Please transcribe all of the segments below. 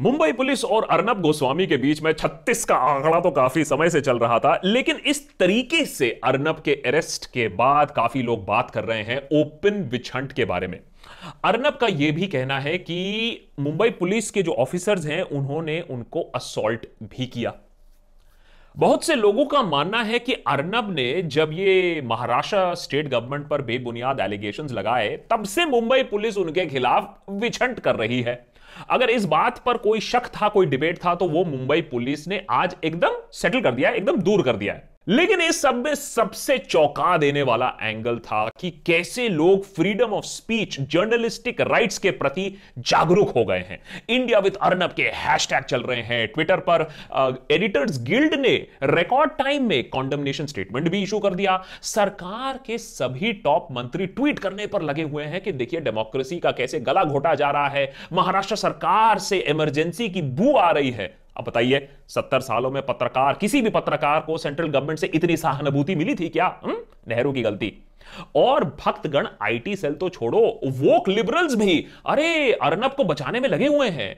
Mumbai police और अर्नब गोस्वामी के बीच में 36 का आंकड़ा तो काफी समय से चल रहा था लेकिन इस तरीके से अर्नब के अरेस्ट के बाद काफी लोग बात कर रहे हैं ओपन विछंट के बारे में अर्नब का यह भी कहना है कि मुंबई पुलिस के जो ऑफिसर्स हैं उन्होंने उनको असोल्ट भी किया बहुत से लोगों का मानना है कि अर्नब ने जब ये महाराष्ट्र स्टेट गवर्नमेंट पर बेबुनियाद एलिगेशन लगाए तब से मुंबई पुलिस उनके खिलाफ विछंट कर रही है अगर इस बात पर कोई शक था कोई डिबेट था तो वो मुंबई पुलिस ने आज एकदम सेटल कर दिया एकदम दूर कर दिया है लेकिन इस सब में सबसे चौंका देने वाला एंगल था कि कैसे लोग freedom of speech journalistic rights के प्रति जागरूक हो गए हैं इंडिया विद अर्नब के हैशटैग चल रहे हैं ट्विटर पर एडिटर्स गिल्ड ने रिकॉर्ड टाइम में कॉन्डमनेशन स्टेटमेंट भी इशू कर दिया सरकार के सभी टॉप मंत्री ट्वीट करने पर लगे हुए हैं कि देखिए डेमोक्रेसी का कैसे गला घोटा जा रहा है महाराष्ट्र सरकार से इमरजेंसी की बू आ रही है अब बताइए सत्तर सालों में पत्रकार किसी भी पत्रकार को सेंट्रल गवर्नमेंट से इतनी सहानुभूति मिली थी क्या हम्म? नेहरू की गलती और भक्तगण आईटी सेल तो छोड़ो वोक लिबरल्स भी अरे अर्नब को बचाने में लगे हुए हैं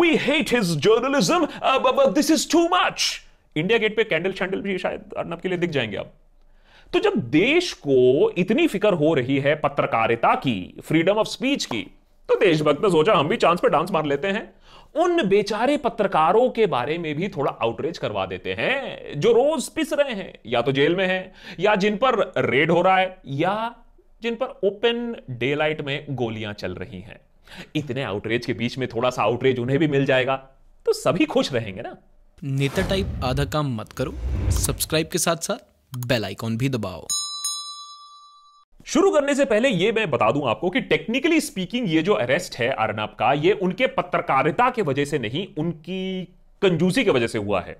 we hate his journalism this is too much India gate पे कैंडल शैंडल भी शायद अर्नब के लिए दिख जाएंगे अब तो जब देश को इतनी फिक्र हो रही है पत्रकारिता की फ्रीडम ऑफ स्पीच की तो देशभक्त ने सोचा हम भी चांस पे डांस मार लेते हैं उन बेचारे पत्रकारों के बारे में भी थोड़ा आउटरीच करवा देते हैं जो रोज पिस रहे हैं या तो जेल में हैं या जिन पर रेड हो रहा है या जिन पर ओपन डे लाइट में गोलियां चल रही हैं इतने आउटरीच के बीच में थोड़ा सा आउटरीच उन्हें भी मिल जाएगा तो सभी खुश रहेंगे ना नेता टाइप आधा काम मत करो सब्सक्राइब के साथ साथ बेल आइकॉन भी दबाओ शुरू करने से पहले ये मैं बता दूं आपको कि टेक्निकली स्पीकिंग ये जो अरेस्ट है अर्नब का ये उनके पत्रकारिता के वजह से नहीं उनकी कंजूसी के वजह से हुआ है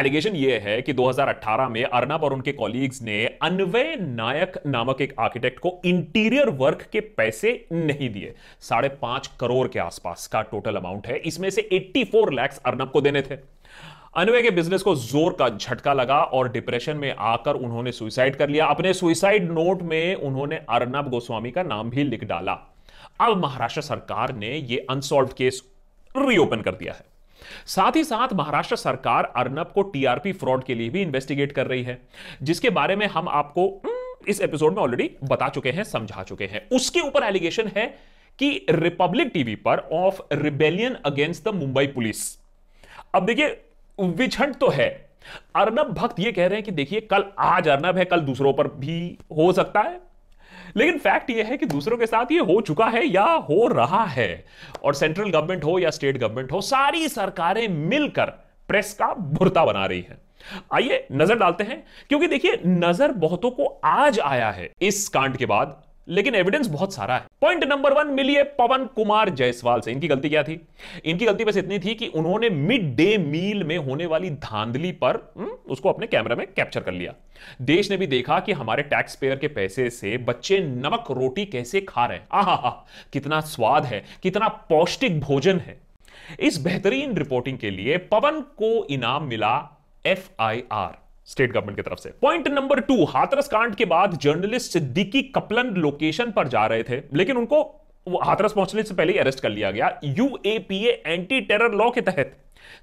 एलिगेशन यह है कि 2018 में अर्नब और उनके कॉलीग्स ने अनवय नायक नामक एक आर्किटेक्ट को इंटीरियर वर्क के पैसे नहीं दिए साढ़े पांच करोड़ के आसपास का टोटल अमाउंट है इसमें से 84 लाख अर्नब को देने थे अनवे के बिजनेस को जोर का झटका लगा और डिप्रेशन में आकर उन्होंने सुइसाइड कर लिया अपने सुइसाइड नोट में उन्होंने अर्नब गोस्वामी का नाम भी लिख डाला अब महाराष्ट्र सरकार ने यह अनसॉल्व केस रीओपन कर दिया है साथ ही साथ महाराष्ट्र सरकार अर्नब को टीआरपी फ्रॉड के लिए भी इन्वेस्टिगेट कर रही है जिसके बारे में हम आपको हम्म, इस एपिसोड में ऑलरेडी बता चुके हैं समझा चुके हैं उसके ऊपर एलिगेशन है कि रिपब्लिक टीवी पर of rebellion against the Mumbai police अब देखिए विछंड तो है अर्नब भक्त ये कह रहे हैं कि देखिए कल आज अर्नब है कल दूसरों पर भी हो सकता है लेकिन फैक्ट यह है कि दूसरों के साथ ये हो चुका है या हो रहा है और सेंट्रल गवर्नमेंट हो या स्टेट गवर्नमेंट हो सारी सरकारें मिलकर प्रेस का भुरता बना रही है आइए नजर डालते हैं क्योंकि देखिए नजर बहुतों को आज आया है इस कांड के बाद लेकिन एविडेंस बहुत सारा है पॉइंट नंबर वन मिलिए पवन कुमार जायसवाल से इनकी गलती क्या थी इनकी गलती बस इतनी थी कि उन्होंने मिड डे मील में होने वाली धांधली पर हम्म, उसको अपने कैमरे में कैप्चर कर लिया देश ने भी देखा कि हमारे टैक्स पेयर के पैसे से बच्चे नमक रोटी कैसे खा रहे हैं आहा कितना स्वाद है कितना पौष्टिक भोजन है इस बेहतरीन रिपोर्टिंग के लिए पवन को इनाम मिला F I R state government की तरफ से पॉइंट नंबर टू हाथरस कांड के बाद जर्नलिस्ट सिद्दीकी कपलन लोकेशन पर जा रहे थे लेकिन उनको हाथरस पहुंचने से पहले अरेस्ट कर लिया गया यूएपीए एंटी टेरर लॉ के तहत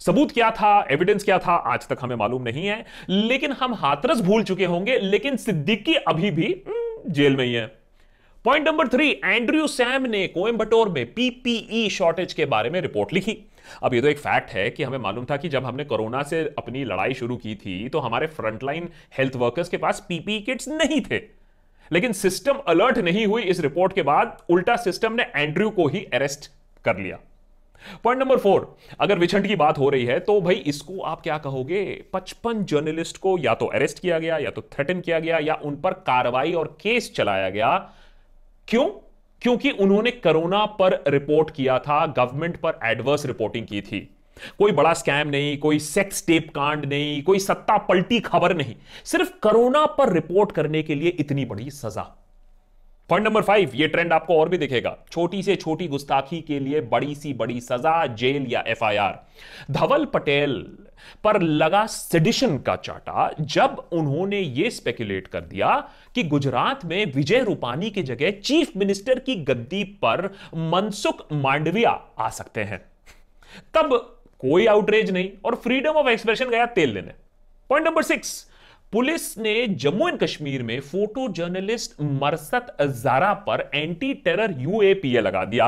सबूत क्या था एविडेंस क्या था आज तक हमें मालूम नहीं है लेकिन हम हाथरस भूल चुके होंगे लेकिन सिद्दीकी अभी भी हम्म, जेल में ही है point number three Andrew Sam ने कोयम्बटोर में पीपीई शॉर्टेज e के बारे में रिपोर्ट लिखी अब ये तो एक फैक्ट है कि हमें मालूम था कि जब हमने कोरोना से अपनी लड़ाई शुरू की थी तो हमारे फ्रंटलाइन हेल्थ वर्कर्स के पास पीपी किट्स नहीं थे लेकिन सिस्टम अलर्ट नहीं हुई इस रिपोर्ट के बाद उल्टा सिस्टम ने एंड्रयू को ही अरेस्ट कर लिया पॉइंट नंबर फोर अगर विछंड की बात हो रही है तो भाई इसको आप क्या कहोगे पचपन जर्नलिस्ट को या तो अरेस्ट किया गया या तो थ्रेटन किया गया या उन पर कार्रवाई और केस चलाया गया क्यों क्योंकि उन्होंने कोरोना पर रिपोर्ट किया था गवर्नमेंट पर एडवर्स रिपोर्टिंग की थी कोई बड़ा स्कैम नहीं कोई सेक्स टेप कांड नहीं कोई सत्ता पलटी खबर नहीं सिर्फ कोरोना पर रिपोर्ट करने के लिए इतनी बड़ी सजा पॉइंट नंबर फाइव ये ट्रेंड आपको और भी दिखेगा छोटी से छोटी गुस्ताखी के लिए बड़ी सी बड़ी सजा जेल या एफआईआर धवल पटेल पर लगा सेडिशन का चाटा जब उन्होंने यह स्पेकुलेट कर दिया कि गुजरात में विजय रूपानी की जगह चीफ मिनिस्टर की गद्दी पर मनसुख मांडविया आ सकते हैं तब कोई आउटरेज नहीं और फ्रीडम ऑफ एक्सप्रेशन गया तेल लेने पॉइंट नंबर सिक्स पुलिस ने जम्मू एंड कश्मीर में फोटो जर्नलिस्ट मरसत जारा पर एंटी टेरर यूएपीए लगा दिया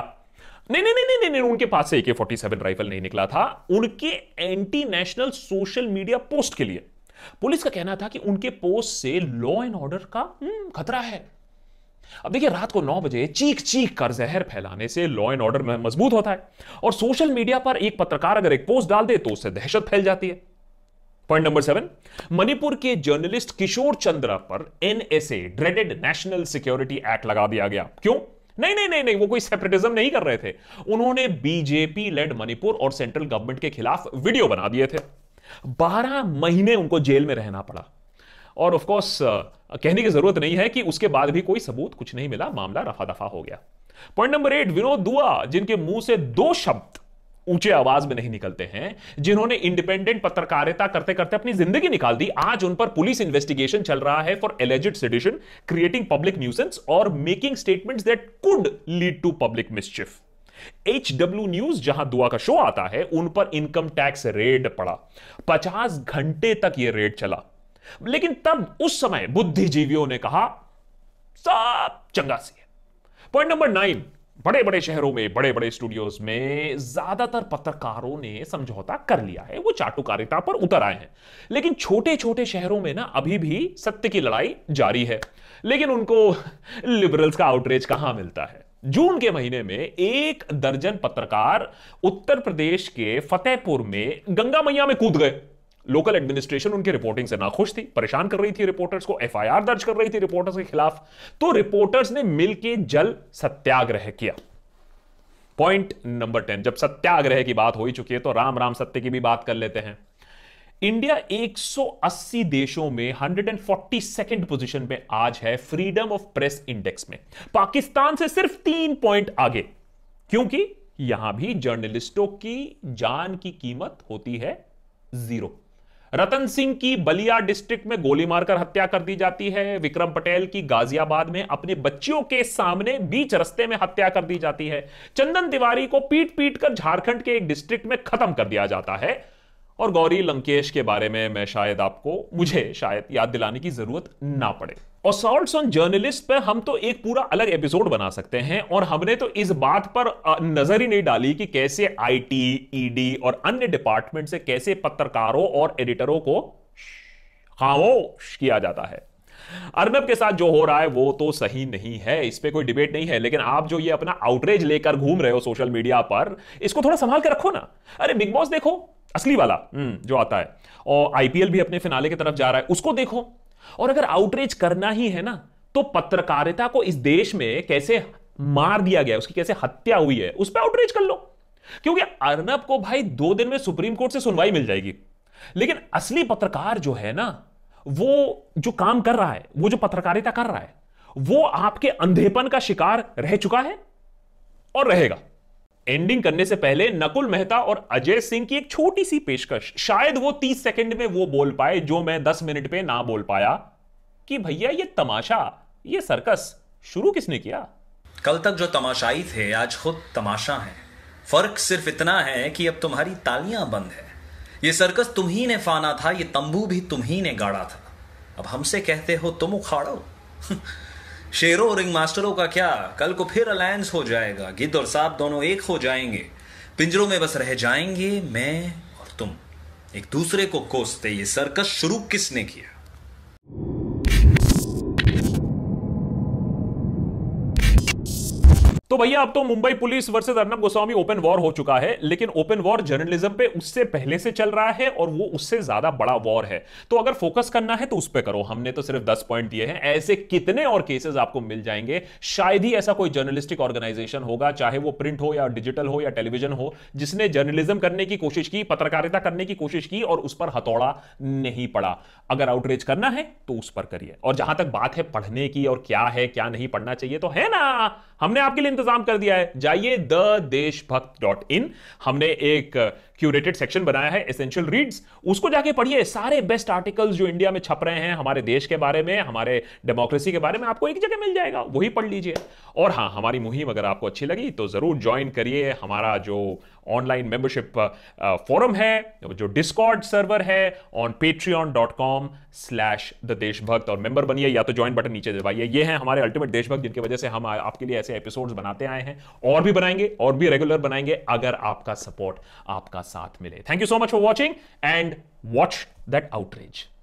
नहीं नहीं नहीं नहीं नहीं उनके पास से एके फोर्टी सेवन राइफल नहीं निकला था उनके anti national social media post के लिए पुलिस का कहना था कि उनके पोस्ट से लॉ एंड ऑर्डर का हम्म, खतरा है अब देखिए रात को नौ बजे चीख चीख कर जहर फैलाने से लॉ एंड ऑर्डर में मजबूत होता है और सोशल मीडिया पर एक पत्रकार अगर एक पोस्ट डाल दे तो उससे दहशत फैल जाती है पॉइंट नंबर सेवन मणिपुर के जर्नलिस्ट किशोर चंद्रा पर NSA dreaded national security act लगा दिया गया क्यों नहीं नहीं नहीं नहीं वो कोई सेपरेटिज्म नहीं कर रहे थे उन्होंने बीजेपी लेड मणिपुर और सेंट्रल गवर्नमेंट के खिलाफ वीडियो बना दिए थे बारह महीने उनको जेल में रहना पड़ा और ऑफ कोर्स कहने की जरूरत नहीं है कि उसके बाद भी कोई सबूत कुछ नहीं मिला मामला रफा दफा हो गया पॉइंट नंबर एट विनोद दुआ जिनके मुंह से दो शब्द ऊंचे आवाज में नहीं निकलते हैं जिन्होंने इंडिपेंडेंट पत्रकारिता करते करते अपनी जिंदगी निकाल दी आज उन पर पुलिस इन्वेस्टिगेशन चल रहा है for alleged sedition creating public nuisance और making statements that could lead to public mischief H W news जहां दुआ का शो आता है उन पर इनकम टैक्स रेड पड़ा पचास घंटे तक यह रेड चला लेकिन तब उस समय बुद्धिजीवियों ने कहा सब चंगा सी है पॉइंट नंबर नाइन बड़े बड़े शहरों में बड़े बड़े स्टूडियोज में ज्यादातर पत्रकारों ने समझौता कर लिया है वो चाटुकारिता पर उतर आए हैं लेकिन छोटे छोटे शहरों में ना अभी भी सत्य की लड़ाई जारी है लेकिन उनको लिबरल्स का आउटरेज कहां मिलता है जून के महीने में एक दर्जन पत्रकार उत्तर प्रदेश के फतेहपुर में गंगा मैया में कूद गए लोकल एडमिनिस्ट्रेशन उनके रिपोर्टिंग से नाखुश थी परेशान कर रही थी रिपोर्टर्स को एफआईआर दर्ज कर रही थी रिपोर्टर्स के खिलाफ तो रिपोर्टर्स ने मिलकर जल सत्याग्रह किया पॉइंट नंबर टेन जब सत्याग्रह की बात हो ही चुकी है तो राम राम सत्य की भी बात कर लेते हैं इंडिया 180 देशों में हंड्रेड सेकेंड पोजीशन पे आज है फ्रीडम ऑफ प्रेस इंडेक्स में पाकिस्तान से सिर्फ तीन पॉइंट आगे क्योंकि यहां भी जर्नलिस्टों की जान की कीमत होती है जीरो रतन सिंह की बलिया डिस्ट्रिक्ट में गोली मारकर हत्या कर दी जाती है विक्रम पटेल की गाजियाबाद में अपने बच्चियों के सामने बीच रस्ते में हत्या कर दी जाती है चंदन तिवारी को पीट पीट कर झारखंड के एक डिस्ट्रिक्ट में खत्म कर दिया जाता है और गौरी लंकेश के बारे में मैं शायद आपको मुझे शायद याद दिलाने की जरूरत ना पड़े असॉल्ट ऑन जर्नलिस्ट पर हम तो एक पूरा अलग एपिसोड बना सकते हैं और हमने तो इस बात पर नजर ही नहीं डाली कि कैसे आईटी, ईडी e और अन्य डिपार्टमेंट से कैसे पत्रकारों और एडिटरों को खामोश किया जाता है अर्नब के साथ जो हो रहा है वो तो सही नहीं है इस पर कोई डिबेट नहीं है लेकिन आप जो ये अपना आउटरेज लेकर घूम रहे हो सोशल मीडिया पर इसको थोड़ा संभाल के रखो ना अरे बिग बॉस देखो असली वाला हम्म। जो आता है और आईपीएल भी अपने फिनाले की तरफ जा रहा है उसको देखो और अगर आउटरीच करना ही है ना तो पत्रकारिता को इस देश में कैसे मार दिया गया उसकी कैसे हत्या हुई है उस पर आउटरीच कर लो क्योंकि अर्नब को भाई दो दिन में सुप्रीम कोर्ट से सुनवाई मिल जाएगी लेकिन असली पत्रकार जो है ना वो जो काम कर रहा है वो जो पत्रकारिता कर रहा है वो आपके अंधेपन का शिकार रह चुका है और रहेगा एंडिंग करने से पहले नकुल मेहता और अजय सिंह की एक छोटी सी पेशकश शायद वो तीस सेकंड में वो बोल पाए जो मैं दस मिनट पे ना बोल पाया कि भैया ये तमाशा ये सर्कस शुरू किसने किया कल तक जो तमाशाई थे आज खुद तमाशा है फर्क सिर्फ इतना है कि अब तुम्हारी तालियां बंद है ये सर्कस तुम्ही ने फाना था ये तंबू भी तुम्ही ने गाड़ा था अब हमसे कहते हो तुम उखाड़ो शेरों और रिंग मास्टरों का क्या कल को फिर अलायंस हो जाएगा गिद्ध और सांप दोनों एक हो जाएंगे पिंजरों में बस रह जाएंगे मैं और तुम एक दूसरे को कोसते ये सर्कस शुरू किसने किया तो भैया अब तो Mumbai police versus Arnab Goswami open war हो चुका है लेकिन ओपन वॉर जर्नलिज्म पे उससे पहले से चल रहा है और वो उससे ज्यादा बड़ा वॉर है तो अगर फोकस करना है तो उस पर करो हमने तो सिर्फ दस पॉइंट दिए हैं ऐसे कितने और केसेस आपको मिल जाएंगे शायद ही ऐसा कोई जर्नलिस्टिक ऑर्गेनाइजेशन होगा चाहे वो प्रिंट हो या डिजिटल हो या टेलीविजन हो जिसने जर्नलिज्म करने की कोशिश की पत्रकारिता करने की कोशिश की और उस पर हथौड़ा नहीं पड़ा अगर आउटरीच करना है तो उस पर करिए और जहां तक बात है पढ़ने की और क्या है क्या नहीं पढ़ना चाहिए तो है ना हमने आपके लिए इंतजाम कर दिया है जाइए द देशभक्त डॉट इन हमने एक क्यूरेटेड सेक्शन बनाया है एसेंशियल रीड्स उसको जाके पढ़िए सारे बेस्ट आर्टिकल्स जो इंडिया में छप रहे हैं हमारे देश के बारे में हमारे डेमोक्रेसी के बारे में आपको एक जगह मिल जाएगा वही पढ़ लीजिए और हाँ हमारी मुहिम अगर आपको अच्छी लगी तो जरूर ज्वाइन करिए हमारा जो ऑनलाइन मेंबरशिप फोरम है जो डिस्कॉर्ड सर्वर है on Patreon dot com slash the Deshbhakt और मेंबर बनिए या तो ज्वाइन बटन नीचे दबाइए ये हैं हमारे अल्टीमेट देशभक्त जिनकी वजह से हम आपके लिए ऐसे एपिसोड्स बनाते आए हैं और भी बनाएंगे और भी रेगुलर बनाएंगे अगर आपका सपोर्ट आपका साथ मिले thank you so much for watching and watch that outreach